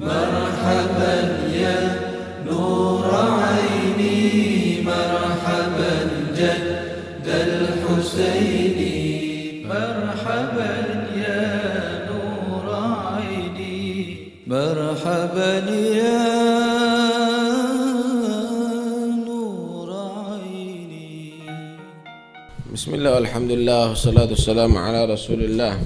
مرحبا يا نور عيني مرحبا جد الحسين مرحبا يا نور عيني مرحبا يا نور عيني بسم الله والحمد لله والصلاة والسلام على رسول الله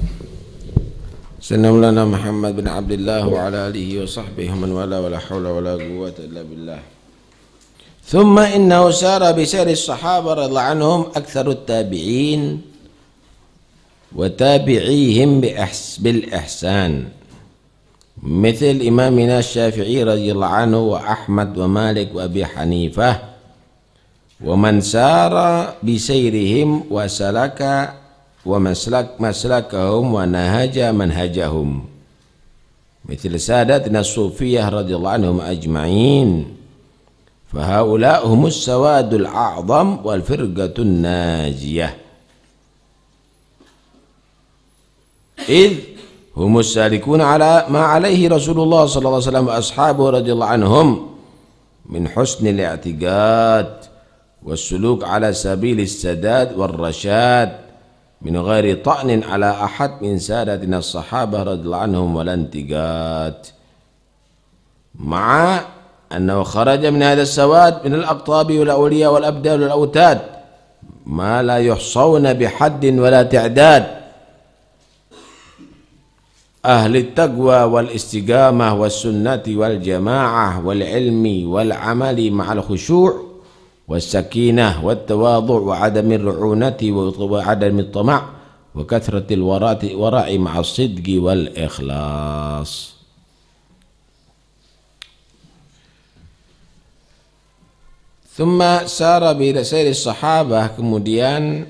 سيدنا مولانا محمد بن عبد الله وعلى آله وصحبه من ولا ولا حول ولا قوة إلا بالله ثم إنه سار بسير الصحابة رضي الله عنهم أكثر التابعين وتابعيهم بالإحسان مثل إمامنا الشافعي رضي الله عنه وأحمد ومالك وأبي حنيفة ومن سار بسيرهم وسلك ومسلك مسلكهم ونهج منهجهم مثل سادتنا الصوفية رضي الله عنهم أجمعين فهؤلاء هم السواد الأعظم والفرقة الناجية إذ هم السالكون على ما عليه رسول الله صلى الله عليه وسلم وأصحابه رضي الله عنهم من حسن الاعتقاد والسلوك على سبيل السداد والرشاد من غير طعن على أحد من سادتنا الصحابة رضي الله عنهم ولا انتقاد مع أنه خرج من هذا السواد من الأقطاب والأولياء والأبدال والأوتاد ما لا يحصون بحد ولا تعداد أهل التقوى والاستقامة والسنة والجماعة والعلم والعمل مع الخشوع والسكينه والتواضع وعدم الرعونه وعدم الطمع وكثره الورع ورع مع الصدق والاخلاص ثم سار بسير الصحابه kemudian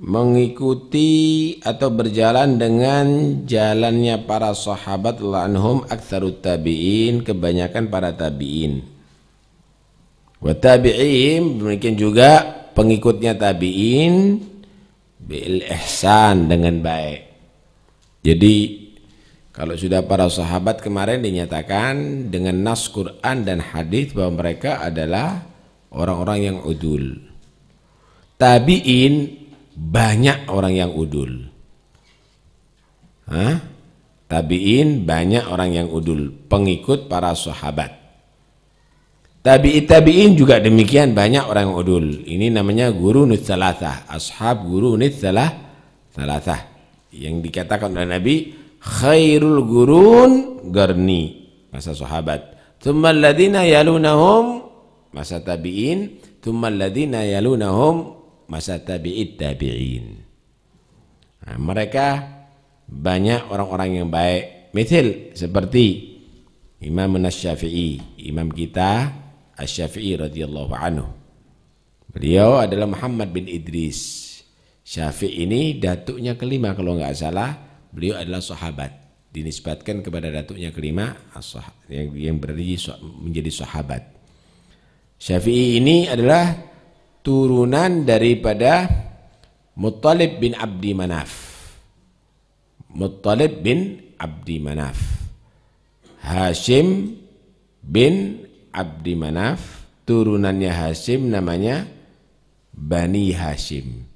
mengikuti atau berjalan dengan jalannya para sahabat lanhum aktsarut tabi'in kebanyakan para tabi'in wa tabi'ihim demikian juga pengikutnya tabi'in bil ihsan dengan baik jadi kalau sudah para sahabat kemarin dinyatakan dengan nas Quran dan hadis bahwa mereka adalah orang-orang yang udul tabi'in banyak orang yang udul Hah? tabi'in banyak orang yang udul pengikut para sahabat Tabi'i tabi'in juga demikian banyak orang udul. Ini namanya guru nutsalatsah, ashab guru nutsalah salatah. Yang dikatakan oleh Nabi khairul gurun garni masa sahabat. Tsumma alladziina yalunahum masa tabi'in, tsumma alladziina yalunahum masa tabi'it tabi'in. Nah, mereka banyak orang-orang yang baik. Misal seperti Imam Nasyafi'i, imam kita Asy-Syafi'i radhiyallahu anhu. Beliau adalah Muhammad bin Idris. Syafi'i ini datuknya kelima kalau nggak salah, beliau adalah sahabat. Dinisbatkan kepada datuknya kelima yang yang berarti menjadi sahabat. Syafi'i ini adalah turunan daripada Muttalib bin Abdi Manaf. Muttalib bin Abdi Manaf. Hashim bin Abdi Manaf, turunannya Hashim namanya Bani Hashim.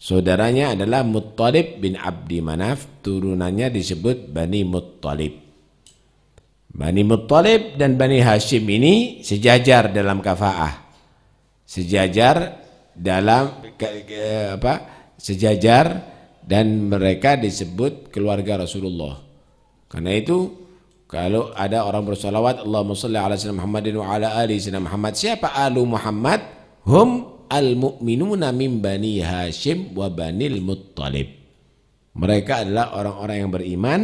Saudaranya adalah Muttalib bin Abdi Manaf, turunannya disebut Bani Muttalib. Bani Muttalib dan Bani Hashim ini sejajar dalam kafaah. Sejajar dalam ke, ke, apa? Sejajar dan mereka disebut keluarga Rasulullah. Karena itu kalau ada orang bersolawat, Allahumma salli ala sinam Muhammadin wa ala ali sinam Muhammad. Siapa alu Muhammad? Hum al-mu'minuna min bani Hashim wa banil Muttalib. Mereka adalah orang-orang yang beriman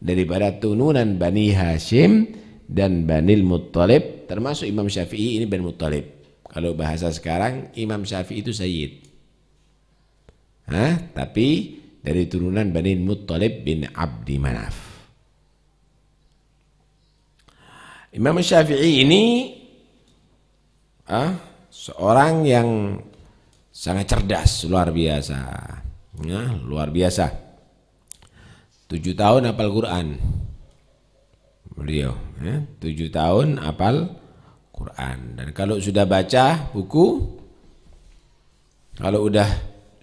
daripada tununan Bani Hashim dan Banil Muttalib termasuk Imam Syafi'i ini Bani Muttalib. Kalau bahasa sekarang Imam Syafi'i itu Sayyid. Hah? Tapi dari turunan Bani Muttalib bin Abdi Manaf. Imam Syafi'i ini ah, seorang yang sangat cerdas, luar biasa. Ya, luar biasa. Tujuh tahun apal Quran. Beliau, ya, tujuh tahun apal Quran. Dan kalau sudah baca buku, kalau udah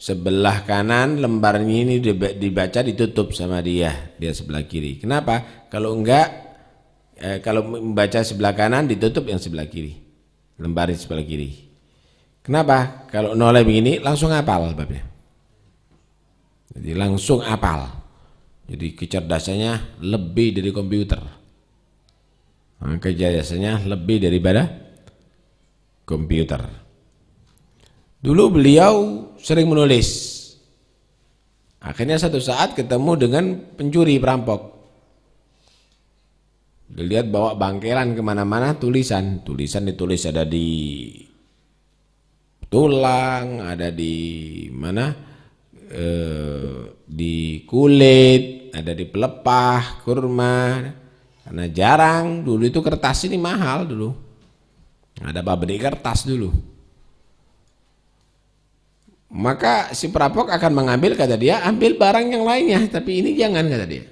sebelah kanan lembarnya ini dibaca ditutup sama dia, dia sebelah kiri. Kenapa? Kalau enggak eh, kalau membaca sebelah kanan ditutup yang sebelah kiri lembar sebelah kiri kenapa kalau nolai begini langsung apal, babnya jadi langsung apal. jadi kecerdasannya lebih dari komputer nah, kecerdasannya lebih daripada komputer dulu beliau sering menulis akhirnya satu saat ketemu dengan pencuri perampok Dilihat bawa bangkelan kemana-mana tulisan, tulisan ditulis ada di tulang, ada di mana, e, di kulit, ada di pelepah, kurma. Karena jarang dulu itu kertas ini mahal dulu. Ada pabrik kertas dulu. Maka si perampok akan mengambil kata dia, ambil barang yang lainnya, tapi ini jangan kata dia.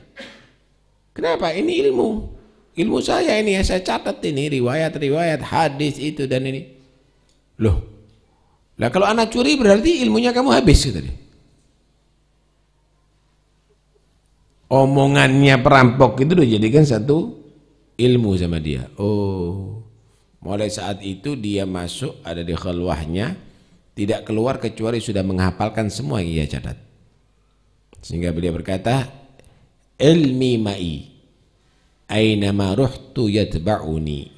Kenapa? Ini ilmu ilmu saya ini ya saya catat ini riwayat-riwayat hadis itu dan ini loh lah kalau anak curi berarti ilmunya kamu habis gitu deh omongannya perampok itu udah jadikan satu ilmu sama dia oh mulai saat itu dia masuk ada di khalwahnya tidak keluar kecuali sudah menghafalkan semua yang ia catat sehingga beliau berkata ilmi ma'i Aynama ruhtu yatba'uni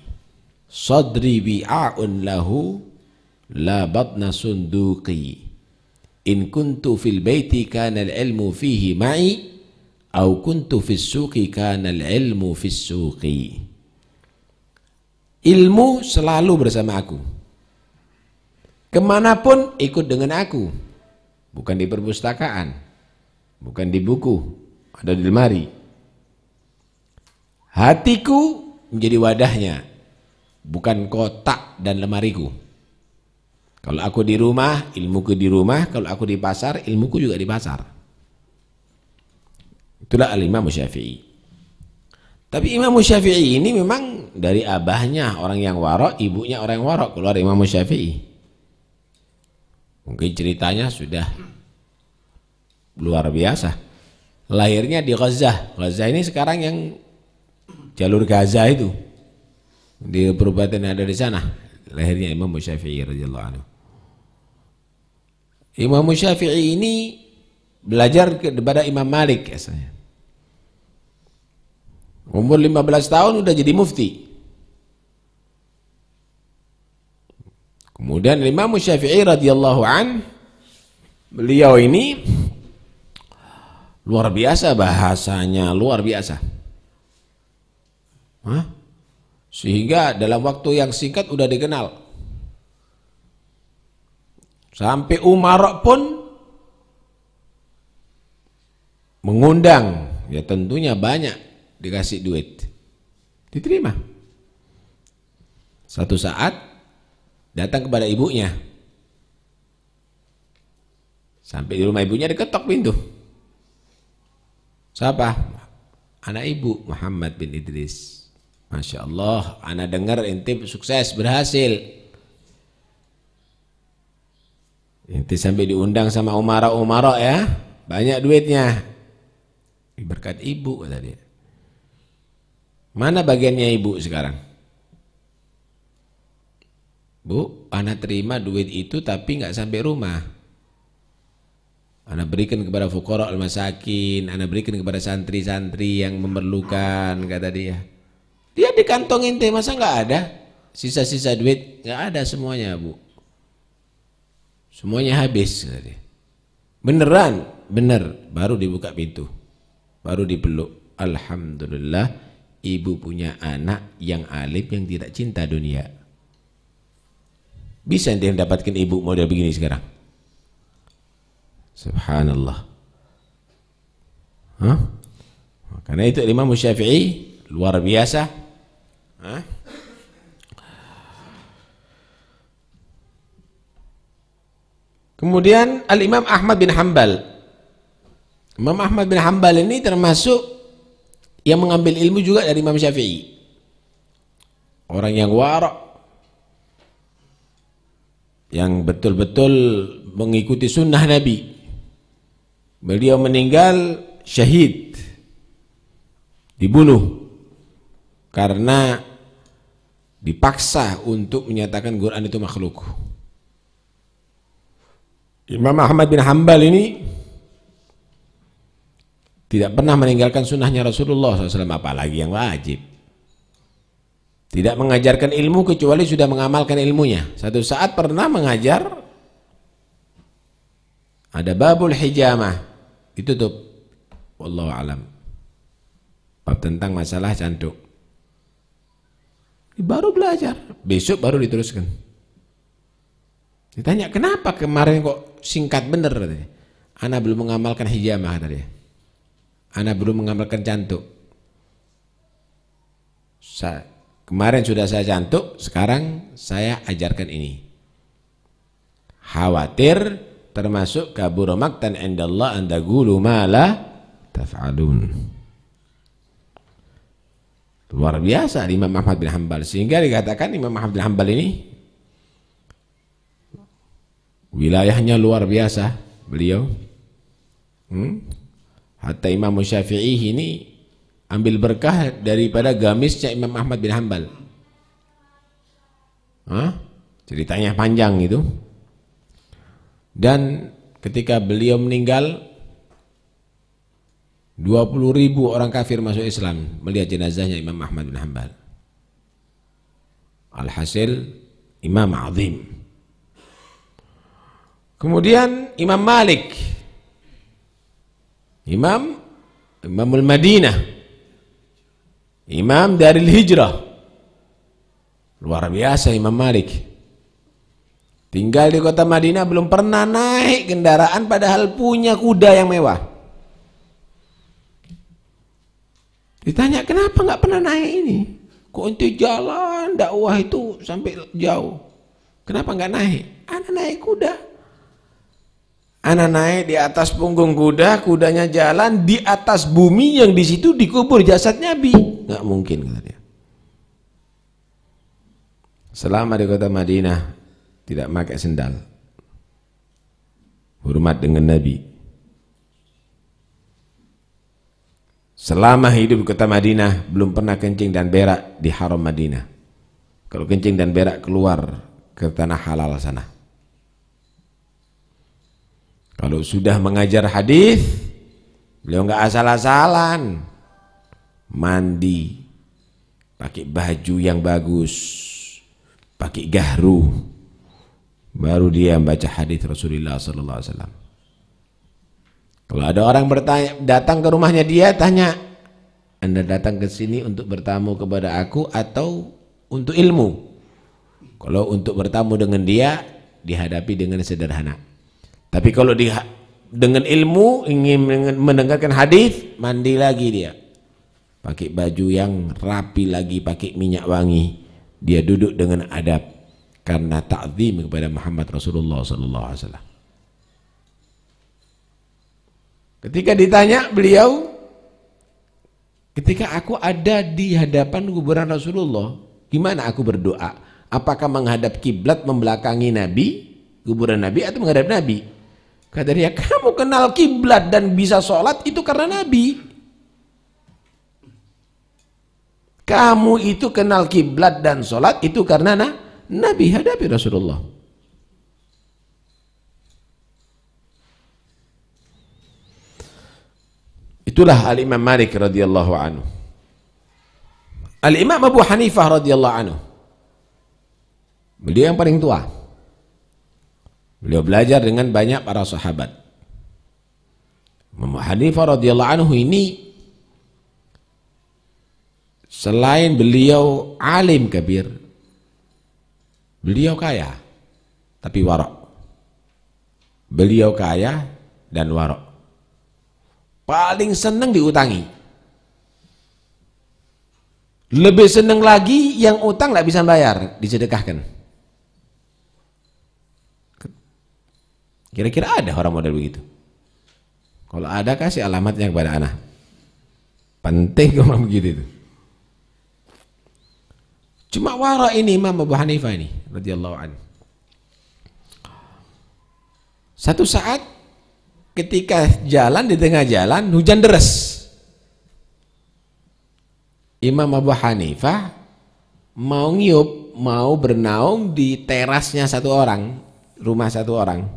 Sadri bi'a'un lahu La batna sunduqi In kuntu fil bayti kana al-ilmu fihi ma'i Au kuntu fil suqi kana al-ilmu fil suqi Ilmu selalu bersama aku Kemanapun ikut dengan aku Bukan di perpustakaan Bukan di buku Ada di lemari Hatiku menjadi wadahnya, bukan kotak dan lemariku. Kalau aku di rumah, ilmuku di rumah. Kalau aku di pasar, ilmuku juga di pasar. Itulah alimah musyafi'i Tapi Imam Syafi'i ini memang dari abahnya orang yang warok, ibunya orang yang warok keluar Imam Syafi'i. Mungkin ceritanya sudah luar biasa. Lahirnya di Gaza. Gaza ini sekarang yang jalur Gaza itu di perubatan yang ada di sana lahirnya Imam Syafi'i radhiyallahu anhu Imam Syafi'i ini belajar kepada Imam Malik asalnya umur 15 tahun sudah jadi mufti kemudian Imam Syafi'i radhiyallahu an beliau ini luar biasa bahasanya luar biasa Hah? Sehingga dalam waktu yang singkat udah dikenal. Sampai Umar pun mengundang, ya tentunya banyak dikasih duit. Diterima. Satu saat datang kepada ibunya. Sampai di rumah ibunya diketok pintu. Siapa? Anak ibu Muhammad bin Idris. Masya Allah, ana dengar inti sukses, berhasil. Inti sampai diundang sama Umaro-Umaro ya, banyak duitnya. Berkat ibu tadi. Mana bagiannya ibu sekarang? Bu, anak terima duit itu tapi nggak sampai rumah. Anak berikan kepada fukorok al-masakin, anak berikan kepada santri-santri yang memerlukan, kata dia. Dia di kantong inti masa nggak ada? Sisa-sisa duit nggak ada semuanya bu. Semuanya habis. Beneran, bener. Baru dibuka pintu, baru dipeluk. Alhamdulillah, ibu punya anak yang alim yang tidak cinta dunia. Bisa nanti mendapatkan ibu model begini sekarang. Subhanallah. Hah? Karena itu Imam Syafi'i luar biasa Kemudian Al-Imam Ahmad bin Hambal. Imam Ahmad bin Hambal ini termasuk yang mengambil ilmu juga dari Imam Syafi'i. Orang yang warak. Yang betul-betul mengikuti sunnah Nabi. Beliau meninggal syahid. Dibunuh. Karena dipaksa untuk menyatakan Quran itu makhluk. Imam Ahmad bin Hambal ini tidak pernah meninggalkan sunnahnya Rasulullah SAW apalagi yang wajib tidak mengajarkan ilmu kecuali sudah mengamalkan ilmunya satu saat pernah mengajar ada babul hijamah ditutup wallahu alam bab tentang masalah cantuk baru belajar besok baru diteruskan ditanya kenapa kemarin kok singkat bener katanya Ana belum mengamalkan hijamah katanya Ana belum mengamalkan cantuk Sa kemarin sudah saya cantuk sekarang saya ajarkan ini khawatir termasuk kabur kaburomaktan indallah anda gulu malah taf'alun Luar biasa Imam Ahmad bin Hambal. Sehingga dikatakan Imam Ahmad bin Hambal ini wilayahnya luar biasa beliau. Hmm? Hatta Imam Syafi'i ini ambil berkah daripada gamisnya Imam Ahmad bin Hambal. Hah? Ceritanya panjang itu. Dan ketika beliau meninggal 20 ribu orang kafir masuk Islam melihat jenazahnya Imam Ahmad bin Hanbal. Alhasil Imam Azim. Kemudian Imam Malik. Imam Imamul Madinah. Imam dari Hijrah. Luar biasa Imam Malik. Tinggal di kota Madinah belum pernah naik kendaraan padahal punya kuda yang mewah. Ditanya kenapa nggak pernah naik ini? Kok itu jalan dakwah itu sampai jauh? Kenapa nggak naik? Anak naik kuda. Anak naik di atas punggung kuda, kudanya jalan di atas bumi yang di situ dikubur jasad Nabi. Nggak mungkin kata Selama di kota Madinah tidak pakai sendal, hormat dengan Nabi, Selama hidup kota Madinah belum pernah kencing dan berak di haram Madinah. Kalau kencing dan berak keluar ke tanah halal sana. Kalau sudah mengajar hadis, beliau nggak asal-asalan. Mandi, pakai baju yang bagus, pakai gahru, baru dia membaca hadis Rasulullah Sallallahu Alaihi Wasallam. Kalau ada orang bertanya, datang ke rumahnya dia, tanya, Anda datang ke sini untuk bertamu kepada aku atau untuk ilmu? Kalau untuk bertamu dengan dia, dihadapi dengan sederhana. Tapi kalau di, dengan ilmu, ingin mendengarkan hadis, mandi lagi dia. Pakai baju yang rapi lagi, pakai minyak wangi. Dia duduk dengan adab karena takzim kepada Muhammad Rasulullah sallallahu alaihi wasallam. Ketika ditanya beliau, ketika aku ada di hadapan kuburan Rasulullah, gimana aku berdoa? Apakah menghadap kiblat membelakangi Nabi, kuburan Nabi atau menghadap Nabi? Kata dia, kamu kenal kiblat dan bisa sholat itu karena Nabi. Kamu itu kenal kiblat dan sholat itu karena Nabi hadapi Rasulullah. Itulah Al-Imam Malik radhiyallahu anhu. Al-Imam Abu Hanifah radhiyallahu anhu. Beliau yang paling tua. Beliau belajar dengan banyak para sahabat. Abu Hanifah radhiyallahu anhu ini selain beliau alim kabir, beliau kaya tapi warok. Beliau kaya dan warok paling senang diutangi lebih senang lagi yang utang nggak bisa bayar disedekahkan kira-kira ada orang model begitu kalau ada kasih alamatnya kepada anak penting kalau begitu itu cuma wara ini Imam Abu Hanifah ini radhiyallahu anhu satu saat ketika jalan di tengah jalan hujan deras Imam Abu Hanifah mau ngiup mau bernaung di terasnya satu orang rumah satu orang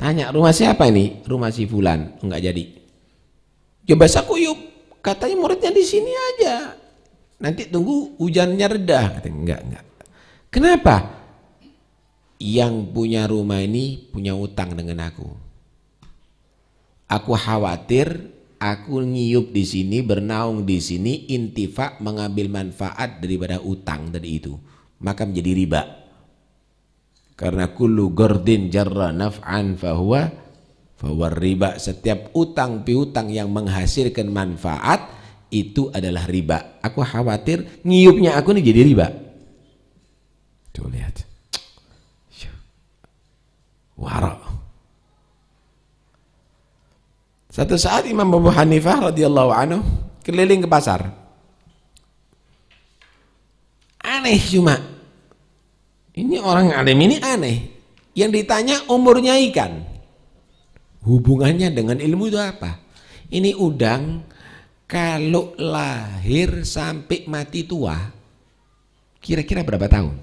tanya rumah siapa ini rumah si Fulan enggak jadi coba ya, saku yuk katanya muridnya di sini aja nanti tunggu hujannya reda katanya enggak enggak kenapa yang punya rumah ini punya utang dengan aku Aku khawatir aku nyiup di sini, bernaung di sini, intifak mengambil manfaat daripada utang tadi itu. Maka menjadi riba. Karena kulu gordin jarra naf'an fahuwa fahuwa riba. Setiap utang piutang yang menghasilkan manfaat itu adalah riba. Aku khawatir nyiupnya aku ini jadi riba. Tuh lihat. Warak. Satu saat Imam Abu Hanifah radhiyallahu anhu keliling ke pasar. Aneh cuma. Ini orang alim ini aneh. Yang ditanya umurnya ikan. Hubungannya dengan ilmu itu apa? Ini udang kalau lahir sampai mati tua kira-kira berapa tahun?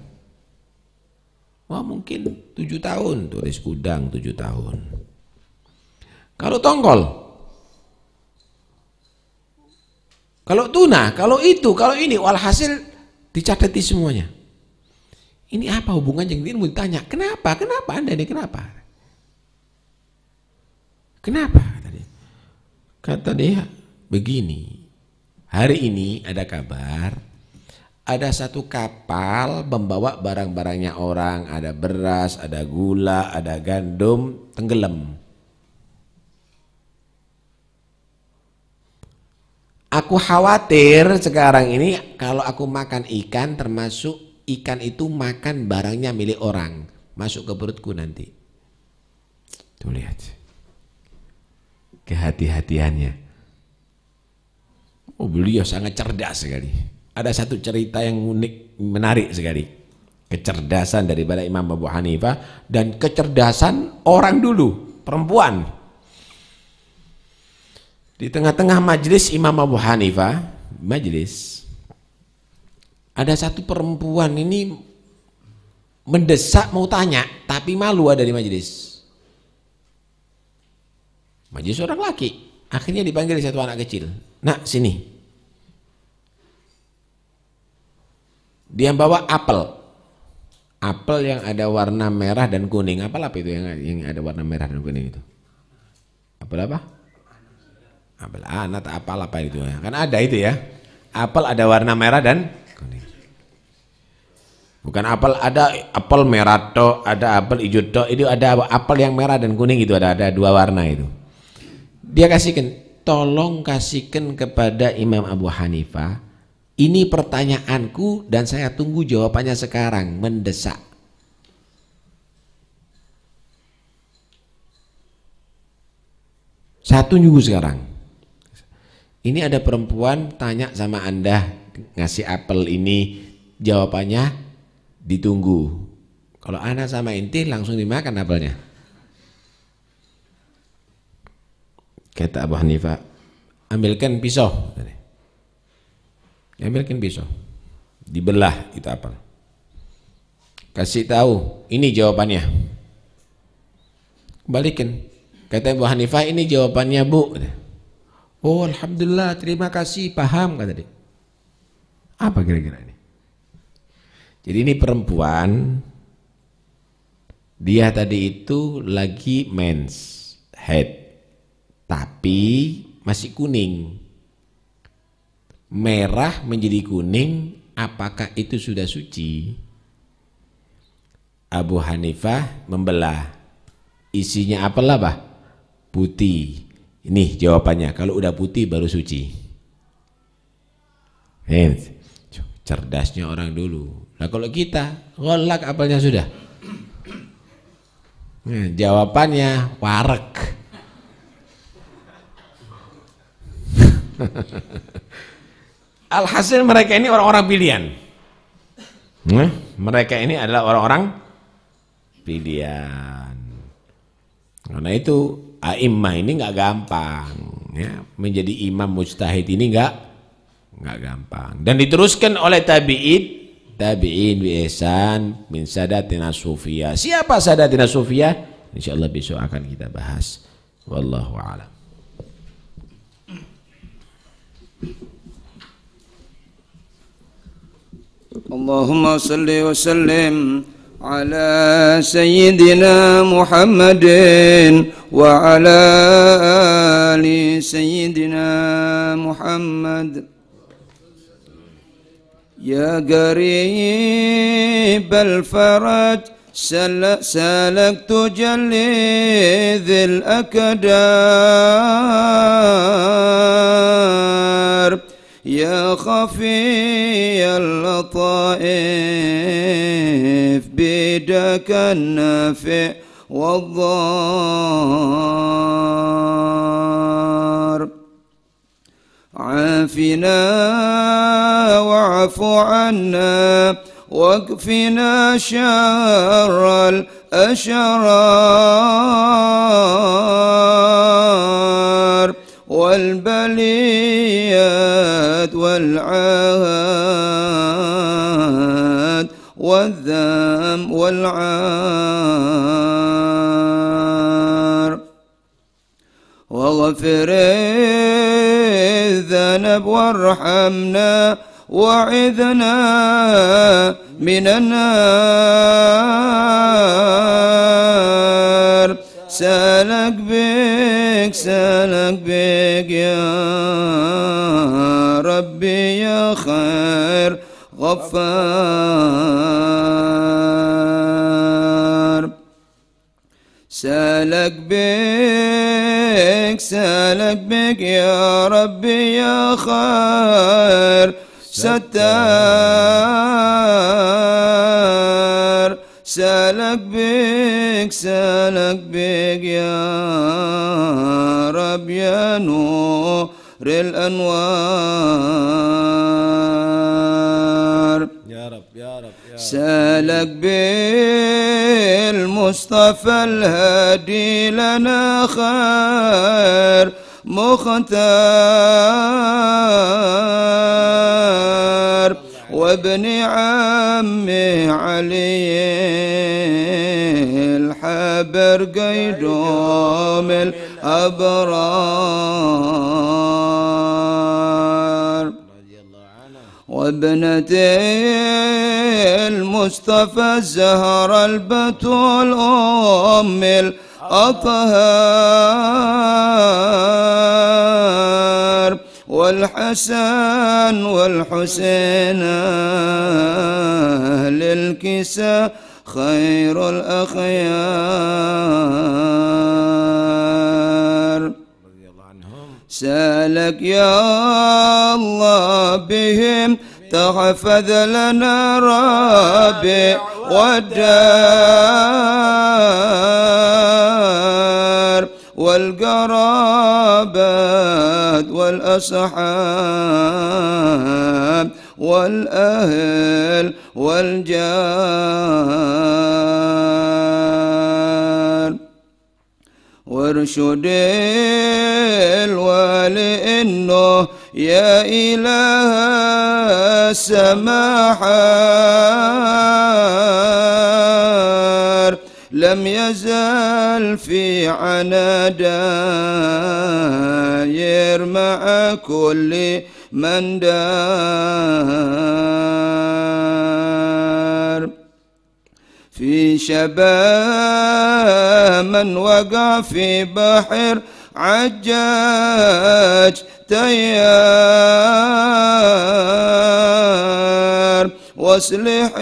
Wah mungkin tujuh tahun tulis udang tujuh tahun kalau tongkol. Kalau tuna, kalau itu, kalau ini, walhasil dicatati semuanya. Ini apa hubungan? Ini mau kenapa? Kenapa Anda ini kenapa? Kenapa? Kata dia, begini. Hari ini ada kabar, ada satu kapal membawa barang-barangnya orang, ada beras, ada gula, ada gandum, tenggelam. Aku khawatir sekarang ini kalau aku makan ikan termasuk ikan itu makan barangnya milik orang. Masuk ke perutku nanti. Tuh lihat. Kehati-hatiannya. Oh beliau sangat cerdas sekali. Ada satu cerita yang unik, menarik sekali. Kecerdasan daripada Imam Abu Hanifah dan kecerdasan orang dulu, perempuan. Di tengah-tengah majelis Imam Abu Hanifah, majelis, ada satu perempuan ini mendesak mau tanya, tapi malu ada di majelis. Majelis orang laki, akhirnya dipanggil satu anak kecil. Nak, sini. Dia bawa apel. Apel yang ada warna merah dan kuning. Apel apa itu yang, ada warna merah dan kuning itu? Apel apa? Apel anat, apal apa itu ya. Kan ada itu ya. Apel ada warna merah dan kuning. Bukan apel ada apel merah to, ada apel hijau to, itu ada apel yang merah dan kuning itu ada ada dua warna itu. Dia kasihkan, tolong kasihkan kepada Imam Abu Hanifah. Ini pertanyaanku dan saya tunggu jawabannya sekarang, mendesak. Saya tunggu sekarang ini ada perempuan tanya sama Anda ngasih apel ini jawabannya ditunggu. Kalau anak sama inti langsung dimakan apelnya. Kata Abu Hanifah, ambilkan pisau. Ambilkan pisau. Dibelah itu apel. Kasih tahu, ini jawabannya. Balikin. Kata Abu Hanifah, ini jawabannya, Bu. Oh Alhamdulillah terima kasih paham kata dia. Apa kira-kira ini? Jadi ini perempuan dia tadi itu lagi mens head tapi masih kuning. Merah menjadi kuning apakah itu sudah suci? Abu Hanifah membelah. Isinya apalah bah? Putih. Ini jawabannya. Kalau udah putih baru suci. Cerdasnya orang dulu. Nah kalau kita ngolak apelnya sudah. Nah, jawabannya warek. Alhasil mereka ini orang-orang pilihan. Nah, mereka ini adalah orang-orang pilihan. Karena itu a'immah ini nggak gampang ya menjadi imam mujtahid ini nggak nggak gampang dan diteruskan oleh tabi'in tabi'in bi'esan min sadatina sufia siapa sadatina sufia insyaallah besok akan kita bahas wallahu alam Allahumma salli wa sallim على سيدنا محمد وعلى آل سيدنا محمد يا قريب الفرج سلكت جلي ذي الأكدار يا خفي اللطائف بيدك النافع والضار عافنا واعف عنا واكفنا شر الأشرار والبليات والعهد والذم والعار واغفر الذنب وارحمنا وعذنا من النار سالك بك سالك بك يا ربي يا خير غفار سالك بك سالك بك يا ربي يا خير ستار سالك بك سالك بك يا رب يا نور الأنوار يا رب يا رب يا رب سالك بالمصطفى الهادي لنا خير مختار وابن عم علي الحبر قيدوم الأبرار وابنة المصطفى الزهر البتول أم الأطهار والحسن والحسين أهل الكساء خير الأخيار سالك يا الله بهم تحفظ لنا ربي والدار والقرابات والأصحاب والأهل والجار وارشد الوالي إنه يا إله السماحات لم يزال في عنا داير مع كل من دار في شباب من وقع في بحر عجاج تيار واصلح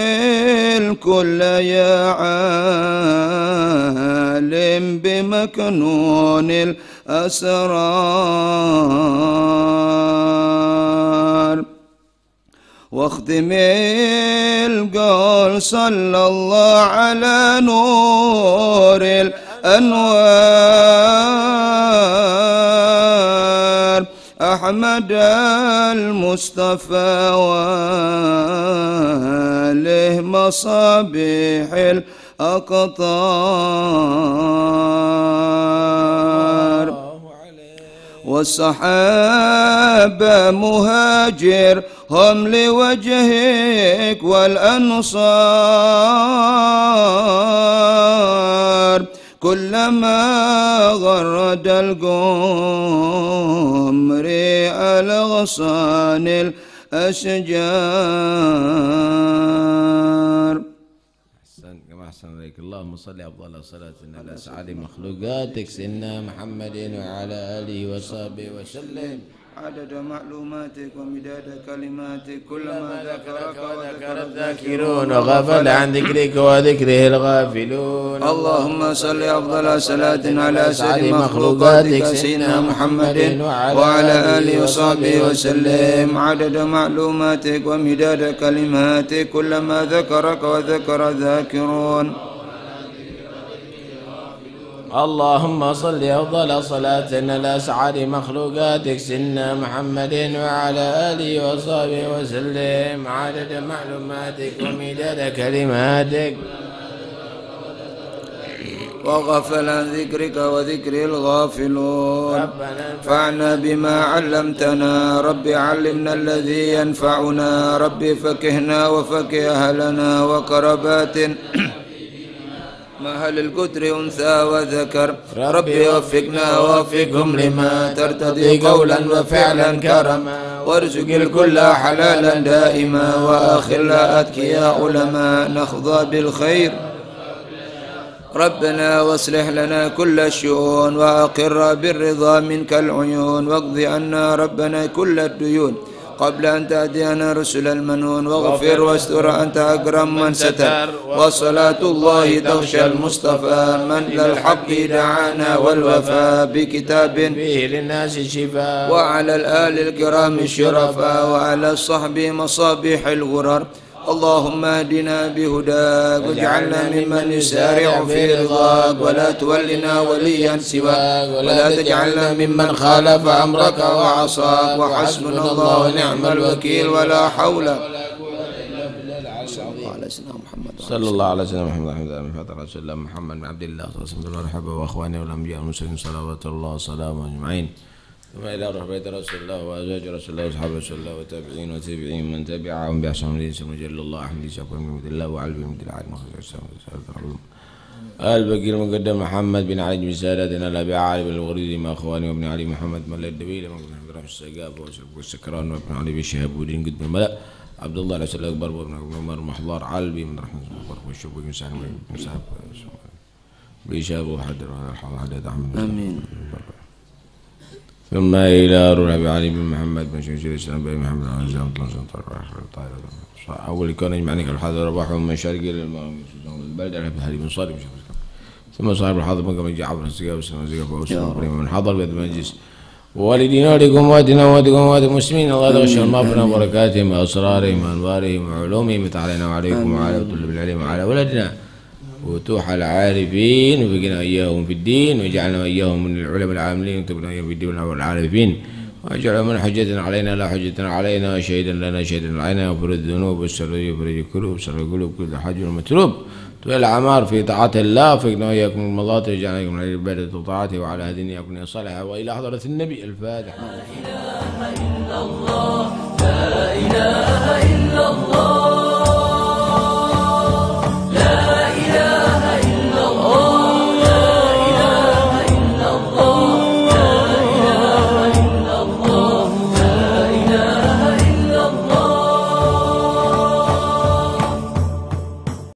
الكل يا عالم بمكنون الأسرار واختم القول صلى الله على نور الأنوار أحمد المصطفى وآله مصابيح الأقطار والصحابة مهاجر هم لوجهك والأنصار كلما غرد القمر الغصان الأشجار أحسن كما أحسن عليك اللهم صل أفضل صلاة على مخلوقاتك سيدنا محمد وعلى آله وصحبه وسلم عدد معلوماتك ومداد كلماتك كلما ذكرك وذكر الذاكرون وغفل عن ذكرك وذكره الغافلون اللهم صل أفضل صلاة على سيد مخلوقاتك سيدنا محمد وعلى آله وصحبه وسلم عدد معلوماتك ومداد كلماتك كلما ذكرك وذكر الذاكرون اللهم صل أفضل صلاة على مخلوقاتك سيدنا محمد وعلى آله وصحبه وسلم عدد معلوماتك ومداد كلماتك وغفل عن ذكرك وذكر الغافلون فعنا بما علمتنا رب علمنا الذي ينفعنا رب فكهنا وفكه أهلنا وقرباتنا ما هل القدر أنثى وذكر ربي وفقنا ووفقهم لما ترتضي قولا وفعلا كرما وارزق الكل حلالا دائما وأخلا أتقياء علما نخضى بالخير ربنا واصلح لنا كل الشؤون وأقر بالرضا منك العيون واقض عنا ربنا كل الديون قبل أن تأتينا رسل المنون واغفر واستر أنت أكرم من ستر وصلاة الله تغشى المصطفى من للحق دعانا والوفاء بكتاب فيه للناس شفاء وعلى الآل الكرام الشرفاء وعلى الصحب مصابيح الغرر اللهم اهدنا بهداك واجعلنا ممن يسارع في رضاك ولا تولنا وليا سواك ولا تجعلنا ممن خالف امرك وعصاك وحسبنا الله ونعم الوكيل ولا حول ولا سيدنا محمد صلى الله على سيدنا محمد وعلى اله وصحبه وسلم الله محمد بن عبد الله صلى الله عليه وسلم واخواني والانبياء والمرسلين صلوات الله وسلامه اجمعين إلى روح بيت رسول الله وأزواج رسول الله وأصحابه رسول الله وتابعين وتابعين من تبعهم بأحسن بإحسان ليس مجل الله أحمد شكرا بمد الله وعلى بمد العالم البقي المقدم محمد بن علي بن سادتنا الأبي علي بن الغريزي ما إخواني وابن علي محمد ملا الدبيل وابن قدم رحمة السقاف وسلك السكران وابن علي بن شهاب ودين قدم الملأ عبد الله العسل أكبر وابن عمر محضار علبي من رحمة الله أكبر وشوف بن سعد بن سعد بن شهاب وحدر وحدر أحمد آمين ثم إلى روح علي بن محمد بن شيخ الإسلام بن محمد بن عزيز بن طلسم طيب أول كان يجمع نكر الحاضر رباح من شرقي إلى المغرب البلد على أبي علي بن صالح بن ثم صاحب الحاضر بن قمجي عبر السقاء والسلام والسقاء فأوسلم من حضر بيت المجلس ولكم واتنا واتكم وات المسلمين الله تغشى المغفرة وبركاتهم وأسرارهم وأنوارهم وعلومهم تعالينا وعليكم وعلى طلب العلم وعلى ولدنا وفتوح العارفين وفقنا اياهم في الدين وجعلنا وإياهم من العلماء العاملين وتبنا اياهم في الدين والعارفين واجعل من حجة علينا لا حجة علينا وشهيدا لنا شهيدا علينا يغفر الذنوب والسر يغفر الكروب سر القلوب كل حج ومتروب طويل الأعمار في طاعة الله فقنا وإياكم المضات وجعلنا من عبادة طاعته وطاعته وعلى هدي نياكم صالحا وإلى حضرة النبي الفاتحة لا إله إلا الله لا إله إلا الله